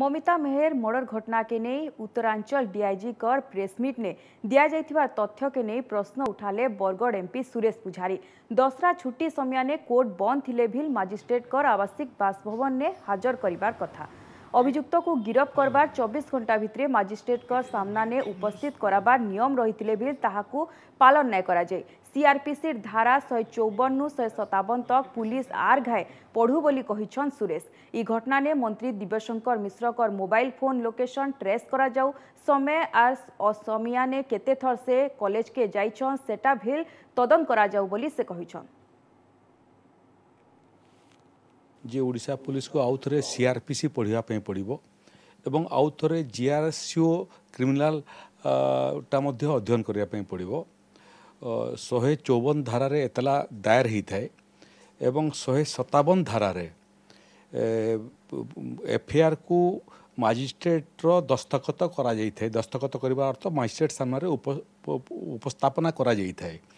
Mamita Meher murder ଘଟଣାକେ ନେଇ ଉତ୍ତରାଞ୍ଚଳ ଡିଆଇଜିଙ୍କର press meet ନେ ଦିଆଯାଇଥିବା ତଥ୍ୟକେ ନେଇ ପ୍ରଶ୍ନ ଉଠାଲେ ବରଗଡ଼ ଏମ୍ପି ସୁରେଶ ପୂଜାରୀ ଦଶରା ଛୁଟି ସମୟରେ କୋର୍ଟ ବନ୍ଦ ଥିଲେ ଭିଲ୍ ମାଜିଷ୍ଟ୍ରେଟଙ୍କର ଆବାସିକ ବାସଭବନରେ ହାଜର କରିବାର କଥା অভিযুক্তকু গিরফ করবার চব্বিশ ঘণ্টা ভিতরে মাজিষ্ট্রেটক সামনানে উপস্থিত করাবার নিয়ম রয়েছে বি তাহাকু পালন নাই করা যায় সিআরপিসি ধারা শহে চৌবনু শহে সতাবন তক পুলিশ আর ঘায়ে পড়ু বলে কহিছন সুরেশ এই ঘটনানে মন্ত্রী দিব্যশঙ্কর মিশ্রকর মোবাইল ফোন লোকেশন ট্রেস করা যাও সময় আর অসমিয়ানে কেতে থর সে কলেজকে যাইছন সেটা ভিল তদন করা যাও বলে সে কহিছন ଯେ ଓଡ଼ିଶା ପୋଲିସକୁ ଆଉ ଥରେ ସି ଆର୍ ପି ସି ପଢ଼ିବା ପାଇଁ ପଡ଼ିବ ଏବଂ ଆଉ ଥରେ ଜି ଆର୍ ଏସ୍ ସି ଓ କ୍ରିମିନାଲ୍ଟା ମଧ୍ୟ ଅଧ୍ୟୟନ କରିବା ପାଇଁ ପଡ଼ିବ ଶହେ ଚଉବନ ଧାରାରେ ଏତଲା ଦାୟର ହୋଇଥାଏ ଏବଂ ଶହେ ସତାବନ ଧାରାରେ ଏଫ୍ଆଇଆର୍କୁ ମାଜିଷ୍ଟ୍ରେଟ୍ର ଦସ୍ତଖତ କରାଯାଇଥାଏ ଦସ୍ତଖତ କରିବା ଅର୍ଥ ମାଜିଷ୍ଟ୍ରେଟ୍ ସାମ୍ନାରେ ଉପସ୍ଥାପନା କରାଯାଇଥାଏ